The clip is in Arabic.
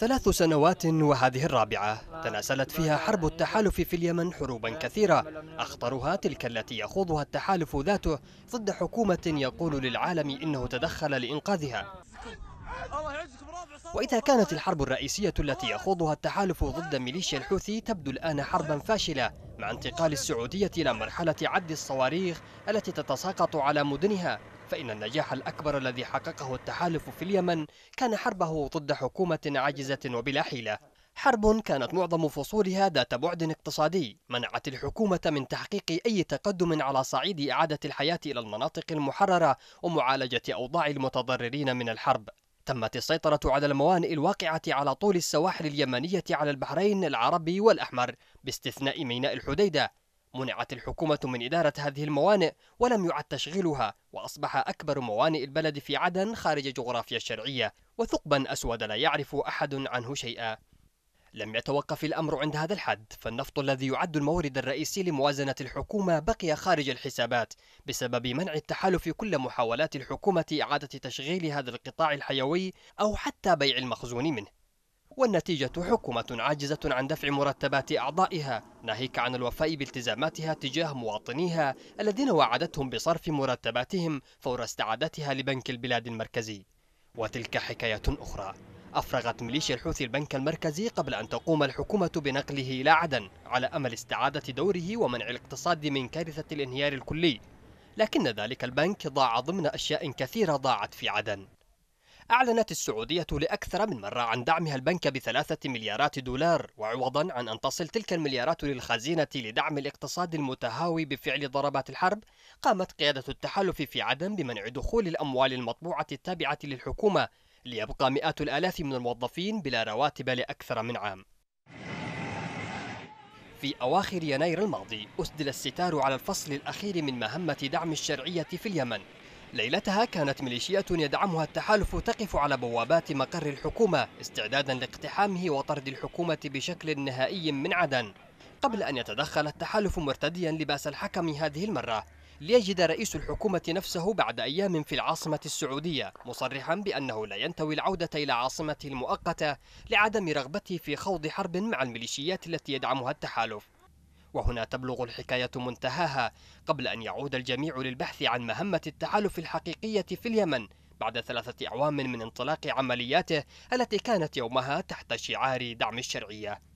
ثلاث سنوات وهذه الرابعة تناسلت فيها حرب التحالف في اليمن حروبا كثيرة أخطرها تلك التي يخوضها التحالف ذاته ضد حكومة يقول للعالم إنه تدخل لإنقاذها وإذا كانت الحرب الرئيسية التي يخوضها التحالف ضد ميليشيا الحوثي تبدو الآن حربا فاشلة مع انتقال السعودية إلى مرحلة عد الصواريخ التي تتساقط على مدنها فإن النجاح الأكبر الذي حققه التحالف في اليمن كان حربه ضد حكومة عاجزة وبلا حيلة حرب كانت معظم فصولها ذات بعد اقتصادي منعت الحكومة من تحقيق أي تقدم على صعيد إعادة الحياة إلى المناطق المحررة ومعالجة أوضاع المتضررين من الحرب تمت السيطرة على الموانئ الواقعة على طول السواحل اليمنية على البحرين العربي والأحمر باستثناء ميناء الحديدة منعت الحكومة من إدارة هذه الموانئ ولم يعد تشغيلها وأصبح أكبر موانئ البلد في عدن خارج جغرافيا الشرعية وثقبا أسود لا يعرف أحد عنه شيئا لم يتوقف الأمر عند هذا الحد فالنفط الذي يعد المورد الرئيسي لموازنة الحكومة بقي خارج الحسابات بسبب منع التحالف كل محاولات الحكومة إعادة تشغيل هذا القطاع الحيوي أو حتى بيع المخزون منه والنتيجة حكومة عاجزة عن دفع مرتبات أعضائها ناهيك عن الوفاء بالتزاماتها تجاه مواطنيها الذين وعدتهم بصرف مرتباتهم فور استعادتها لبنك البلاد المركزي وتلك حكاية أخرى أفرغت ميليشيا الحوثي البنك المركزي قبل أن تقوم الحكومة بنقله إلى عدن على أمل استعادة دوره ومنع الاقتصاد من كارثة الانهيار الكلي لكن ذلك البنك ضاع ضمن أشياء كثيرة ضاعت في عدن أعلنت السعودية لأكثر من مرة عن دعمها البنك بثلاثة مليارات دولار وعوضا عن أن تصل تلك المليارات للخزينة لدعم الاقتصاد المتهاوي بفعل ضربات الحرب قامت قيادة التحالف في عدن بمنع دخول الأموال المطبوعة التابعة للحكومة ليبقى مئات الآلاف من الموظفين بلا رواتب لأكثر من عام في أواخر يناير الماضي أسدل الستار على الفصل الأخير من مهمة دعم الشرعية في اليمن ليلتها كانت ميليشيات يدعمها التحالف تقف على بوابات مقر الحكومة استعدادا لاقتحامه وطرد الحكومة بشكل نهائي من عدن قبل أن يتدخل التحالف مرتديا لباس الحكم هذه المرة ليجد رئيس الحكومة نفسه بعد أيام في العاصمة السعودية مصرحا بأنه لا ينتوي العودة إلى عاصمته المؤقتة لعدم رغبته في خوض حرب مع الميليشيات التي يدعمها التحالف وهنا تبلغ الحكاية منتهاها قبل أن يعود الجميع للبحث عن مهمة التحالف الحقيقية في اليمن بعد ثلاثة أعوام من انطلاق عملياته التي كانت يومها تحت شعار دعم الشرعية